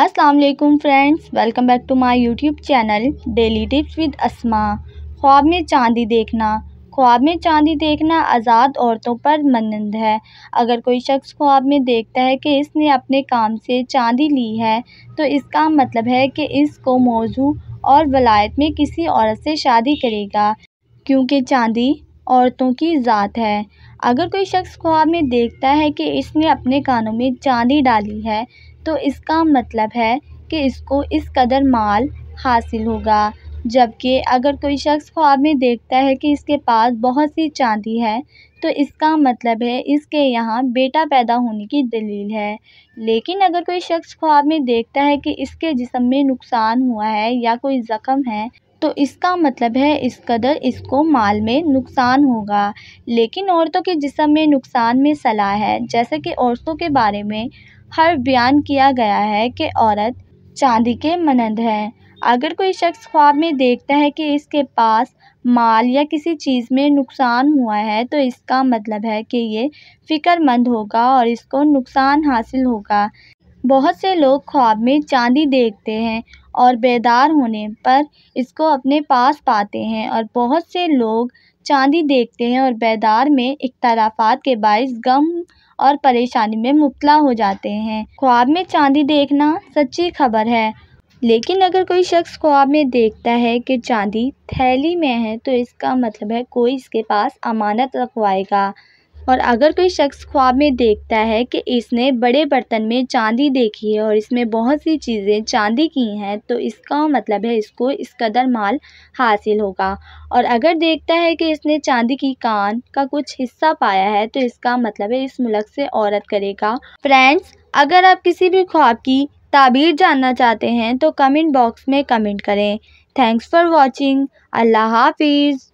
अस्सलाम वालेकुम friends welcome back to my YouTube channel daily tips with Asma ख्वाब में चांदी देखना ख्वाब में चांदी देखना आज़ाद औरतों पर मनंद है अगर कोई शख्स ख्वाब में देखता है कि इसने अपने काम से चांदी ली है तो इसका मतलब है कि इसको मौजू और वलायत में किसी औरत से शादी करेगा क्योंकि चांदी औरतों की ज़ात है अगर कोई शख़्स ख्वाब में देखता है कि इसने अपने कानों में चांदी डाली है तो इसका मतलब है कि इसको इस कदर माल हासिल होगा जबकि अगर कोई शख़्स ख्वाब में देखता है कि इसके पास बहुत सी चांदी है तो इसका मतलब है इसके यहाँ बेटा पैदा होने की दलील है लेकिन अगर कोई शख़्स ख्वाब में देखता है कि इसके जिस्म में नुकसान हुआ है या कोई ज़ख़म है तो इसका मतलब है इस कदर इसको माल में नुकसान होगा लेकिन औरतों के जिसम में नुकसान में सलाह है जैसे कि औरतों के बारे में हर बयान किया गया है कि औरत चांदी के मनंद है अगर कोई शख्स ख्वाब में देखता है कि इसके पास माल या किसी चीज़ में नुकसान हुआ है तो इसका मतलब है कि ये फ़िक्रमंद होगा और इसको नुकसान हासिल होगा बहुत से लोग ख्वाब में चांदी देखते हैं और बेदार होने पर इसको अपने पास पाते हैं और बहुत से लोग चांदी देखते हैं और बेदार में इख्तलाफात के बायस गम और परेशानी में मुबला हो जाते हैं ख्वाब में चाँदी देखना सच्ची खबर है लेकिन अगर कोई शख्स ख्वाब में देखता है कि चांदी थैली में है तो इसका मतलब है कोई इसके पास अमानत रखवाएगा और अगर कोई शख्स ख्वाब में देखता है कि इसने बड़े बर्तन में चांदी देखी है और इसमें बहुत सी चीज़ें चांदी की हैं तो इसका मतलब है इसको इस कदर माल हासिल होगा और अगर देखता है कि इसने चांदी की कान का कुछ हिस्सा पाया है तो इसका मतलब है इस मुल्क से औरत करेगा फ्रेंड्स अगर आप किसी भी ख्वाब की ताबीर जानना चाहते हैं तो कमेंट बॉक्स में कमेंट करें थैंक्स फॉर वॉचिंग अल्लाह हाफिज़